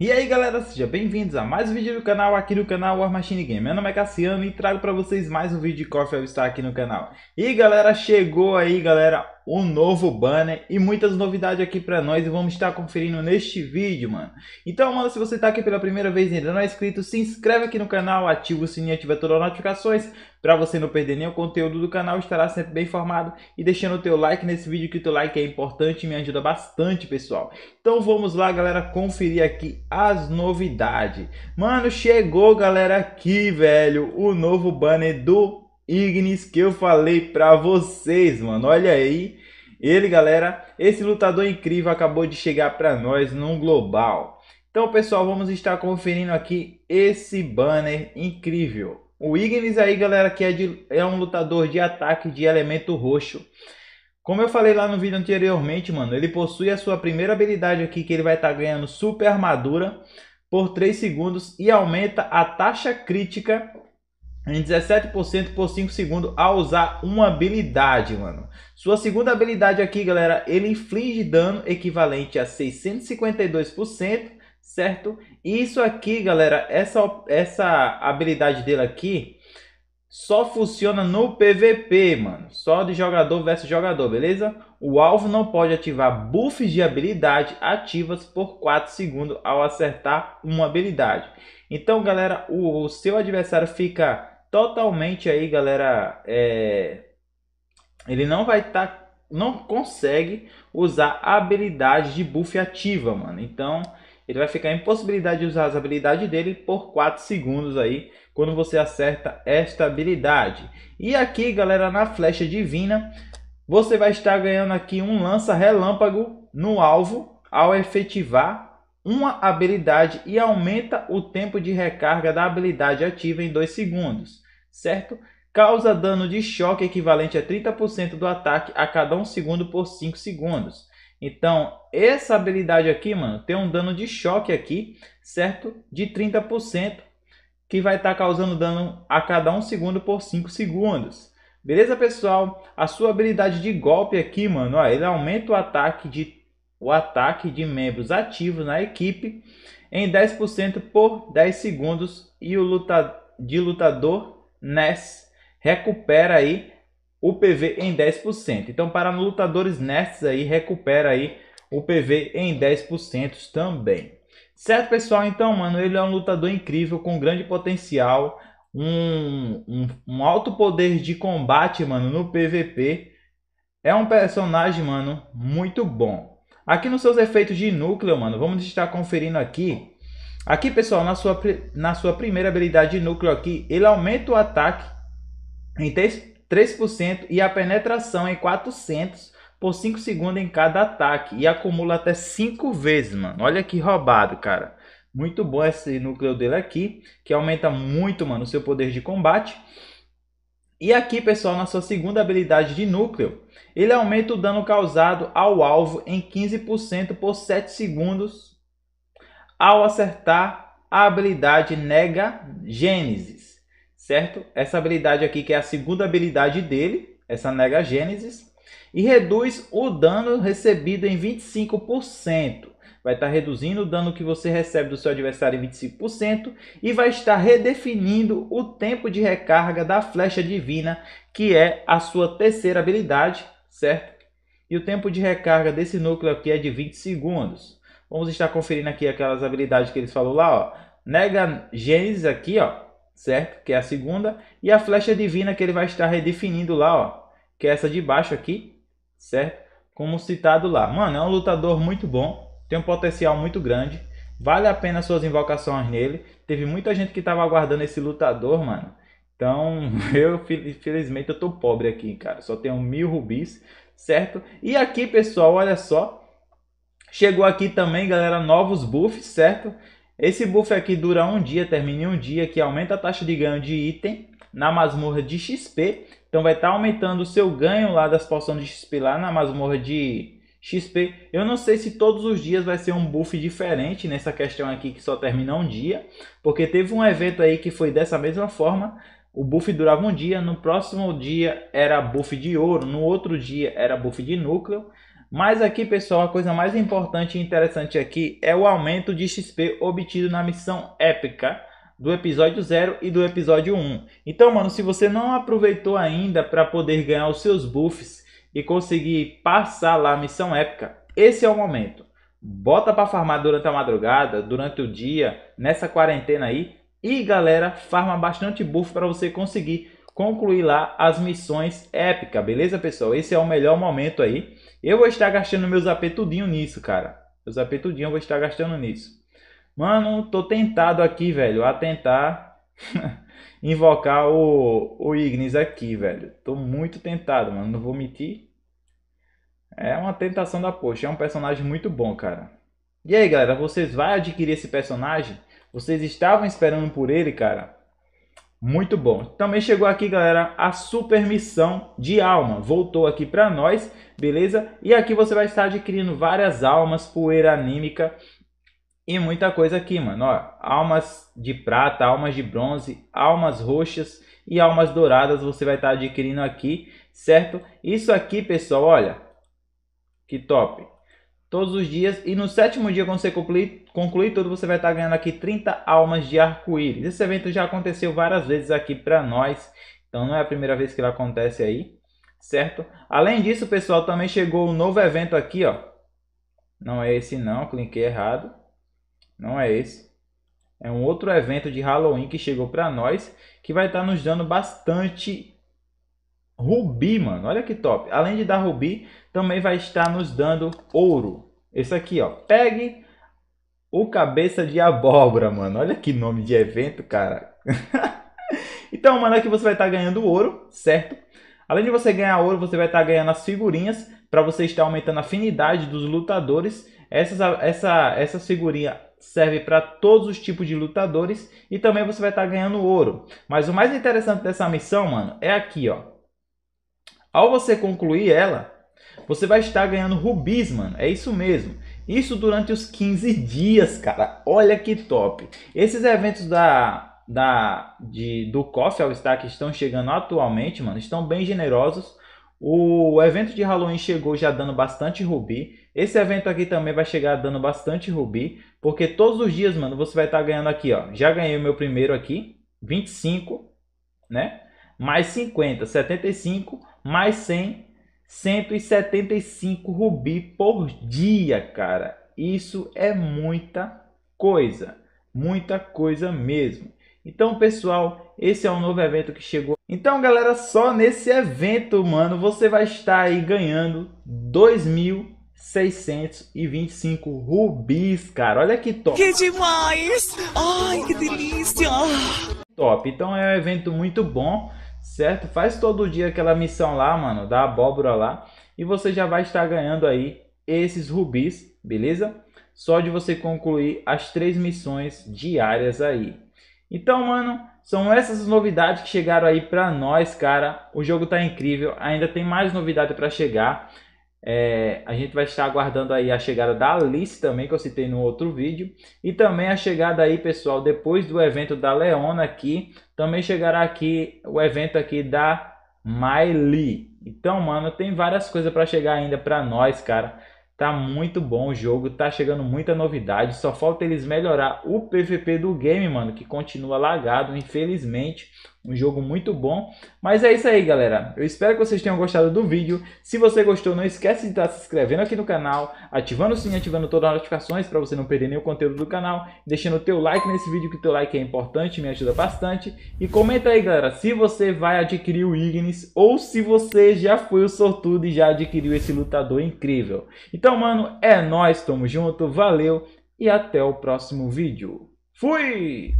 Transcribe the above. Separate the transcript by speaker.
Speaker 1: E aí galera, sejam bem-vindos a mais um vídeo do canal, aqui no canal War Machine Game. Meu nome é Cassiano e trago para vocês mais um vídeo de Coffee All Star aqui no canal. E galera, chegou aí galera, o novo banner e muitas novidades aqui para nós e vamos estar conferindo neste vídeo, mano. Então, mano, se você está aqui pela primeira vez e ainda não é inscrito, se inscreve aqui no canal, ativa o sininho e ativa todas as notificações para você não perder nenhum conteúdo do canal, estará sempre bem informado e deixando o teu like nesse vídeo que o teu like é importante e me ajuda bastante, pessoal. Então vamos lá, galera, conferir aqui as novidades. Mano, chegou, galera, aqui, velho, o novo banner do Ignis que eu falei pra vocês, mano. Olha aí. Ele, galera, esse lutador incrível acabou de chegar pra nós no global. Então, pessoal, vamos estar conferindo aqui esse banner incrível. O Ignis aí, galera, que é, de, é um lutador de ataque de elemento roxo. Como eu falei lá no vídeo anteriormente, mano, ele possui a sua primeira habilidade aqui, que ele vai estar tá ganhando super armadura por 3 segundos e aumenta a taxa crítica em 17% por 5 segundos ao usar uma habilidade, mano. Sua segunda habilidade aqui, galera, ele inflige dano equivalente a 652%, certo? E isso aqui, galera, essa, essa habilidade dele aqui só funciona no PVP, mano. Só de jogador versus jogador, beleza? O alvo não pode ativar buffs de habilidade ativas por 4 segundos ao acertar uma habilidade. Então, galera, o, o seu adversário fica totalmente aí, galera. É... Ele não vai estar. Tá... Não consegue usar a habilidade de buff ativa, mano. Então, ele vai ficar impossibilidade de usar as habilidades dele por 4 segundos aí. Quando você acerta esta habilidade. E aqui, galera, na flecha divina, você vai estar ganhando aqui um lança relâmpago no alvo ao efetivar uma habilidade e aumenta o tempo de recarga da habilidade ativa em 2 segundos, certo? Causa dano de choque equivalente a 30% do ataque a cada 1 um segundo por 5 segundos. Então, essa habilidade aqui, mano, tem um dano de choque aqui, certo? De 30%, que vai estar tá causando dano a cada 1 um segundo por 5 segundos. Beleza, pessoal? A sua habilidade de golpe aqui, mano, ó, ele aumenta o ataque de o ataque de membros ativos na equipe em 10% por 10 segundos e o luta, de lutador Ness recupera aí o PV em 10%. Então para lutadores Ness aí recupera aí o PV em 10% também. Certo, pessoal? Então, mano, ele é um lutador incrível com grande potencial, um, um, um alto poder de combate, mano, no PVP. É um personagem, mano, muito bom. Aqui nos seus efeitos de núcleo, mano, vamos estar conferindo aqui. Aqui, pessoal, na sua, na sua primeira habilidade de núcleo aqui, ele aumenta o ataque em 3%, 3 e a penetração em 400 por 5 segundos em cada ataque. E acumula até 5 vezes, mano. Olha que roubado, cara. Muito bom esse núcleo dele aqui, que aumenta muito, mano, o seu poder de combate. E aqui, pessoal, na sua segunda habilidade de núcleo, ele aumenta o dano causado ao alvo em 15% por 7 segundos ao acertar a habilidade Nega Gênesis, certo? Essa habilidade aqui que é a segunda habilidade dele, essa Nega Gênesis, e reduz o dano recebido em 25% vai estar reduzindo o dano que você recebe do seu adversário em 25% e vai estar redefinindo o tempo de recarga da flecha divina, que é a sua terceira habilidade, certo? E o tempo de recarga desse núcleo aqui é de 20 segundos. Vamos estar conferindo aqui aquelas habilidades que eles falou lá, ó. Nega Gênesis aqui, ó, certo? Que é a segunda. E a flecha divina que ele vai estar redefinindo lá, ó. Que é essa de baixo aqui, certo? Como citado lá. Mano, é um lutador muito bom. Tem um potencial muito grande. Vale a pena suas invocações nele. Teve muita gente que tava aguardando esse lutador, mano. Então, eu, infelizmente, eu tô pobre aqui, cara. Só tenho mil rubis, certo? E aqui, pessoal, olha só. Chegou aqui também, galera, novos buffs, certo? Esse buff aqui dura um dia, termina em um dia, que aumenta a taxa de ganho de item na masmorra de XP. Então vai estar tá aumentando o seu ganho lá das poções de XP lá na masmorra de XP. Eu não sei se todos os dias vai ser um buff diferente nessa questão aqui que só termina um dia, porque teve um evento aí que foi dessa mesma forma. O buff durava um dia, no próximo dia era buff de ouro, no outro dia era buff de núcleo. Mas aqui, pessoal, a coisa mais importante e interessante aqui é o aumento de XP obtido na missão épica do episódio 0 e do episódio 1. Um. Então, mano, se você não aproveitou ainda para poder ganhar os seus buffs e conseguir passar lá a missão épica, esse é o momento. Bota para farmar durante a madrugada, durante o dia, nessa quarentena aí. E galera, farma bastante buff para você conseguir concluir lá as missões épicas, beleza pessoal? Esse é o melhor momento aí. Eu vou estar gastando meus AP tudinho nisso, cara. Meus AP tudinho eu vou estar gastando nisso. Mano, tô tentado aqui, velho, a tentar... invocar o, o Ignis aqui, velho. Tô muito tentado, mano. Não vou mentir. É uma tentação da poxa. É um personagem muito bom, cara. E aí, galera, vocês vão adquirir esse personagem? Vocês estavam esperando por ele, cara? Muito bom. Também chegou aqui, galera, a super missão de alma. Voltou aqui para nós, beleza? E aqui você vai estar adquirindo várias almas, poeira anímica, e muita coisa aqui, mano. Ó, almas de prata, almas de bronze, almas roxas e almas douradas você vai estar tá adquirindo aqui, certo? Isso aqui, pessoal, olha. Que top. Todos os dias. E no sétimo dia, quando você concluir, concluir tudo, você vai estar tá ganhando aqui 30 almas de arco-íris. Esse evento já aconteceu várias vezes aqui para nós. Então não é a primeira vez que ele acontece aí, certo? Além disso, pessoal, também chegou um novo evento aqui, ó. Não é esse não, cliquei errado. Não é esse. É um outro evento de Halloween que chegou para nós, que vai estar tá nos dando bastante rubi, mano. Olha que top. Além de dar rubi, também vai estar nos dando ouro. Esse aqui, ó. Pegue o cabeça de abóbora, mano. Olha que nome de evento, cara. então, mano, aqui você vai estar tá ganhando ouro, certo? Além de você ganhar ouro, você vai estar tá ganhando as figurinhas para você estar aumentando a afinidade dos lutadores. Essas, essa, essas figurinhas serve para todos os tipos de lutadores e também você vai estar tá ganhando ouro. Mas o mais interessante dessa missão, mano, é aqui, ó. Ao você concluir ela, você vai estar ganhando rubis, mano. É isso mesmo. Isso durante os 15 dias, cara. Olha que top. Esses eventos da, da, de, do Coffee All Star que estão chegando atualmente, mano, estão bem generosos. O evento de Halloween chegou já dando bastante rubi. Esse evento aqui também vai chegar dando bastante rubi. Porque todos os dias, mano, você vai estar tá ganhando aqui, ó. Já ganhei o meu primeiro aqui. 25, né? Mais 50, 75. Mais 100, 175 rubi por dia, cara. Isso é muita coisa. Muita coisa mesmo. Então, pessoal, esse é um novo evento que chegou. Então, galera, só nesse evento, mano, você vai estar aí ganhando 2.625 rubis, cara. Olha que top. Que demais! Ai, que delícia! Top. Então, é um evento muito bom, certo? Faz todo dia aquela missão lá, mano, da abóbora lá. E você já vai estar ganhando aí esses rubis, beleza? Só de você concluir as três missões diárias aí. Então, mano, são essas novidades que chegaram aí pra nós, cara. O jogo tá incrível, ainda tem mais novidade para chegar. É, a gente vai estar aguardando aí a chegada da Alice também, que eu citei no outro vídeo. E também a chegada aí, pessoal, depois do evento da Leona aqui, também chegará aqui o evento aqui da Miley. Então, mano, tem várias coisas para chegar ainda para nós, cara. Tá muito bom o jogo, tá chegando muita novidade, só falta eles melhorar o PVP do game, mano, que continua lagado, infelizmente um jogo muito bom. Mas é isso aí, galera. Eu espero que vocês tenham gostado do vídeo. Se você gostou, não esquece de estar se inscrevendo aqui no canal, ativando o sininho, ativando todas as notificações para você não perder nenhum conteúdo do canal, deixando o teu like nesse vídeo, que o teu like é importante, me ajuda bastante. E comenta aí, galera, se você vai adquirir o Ignis ou se você já foi o sortudo e já adquiriu esse lutador incrível. Então, mano, é nóis, tamo junto, valeu e até o próximo vídeo. Fui!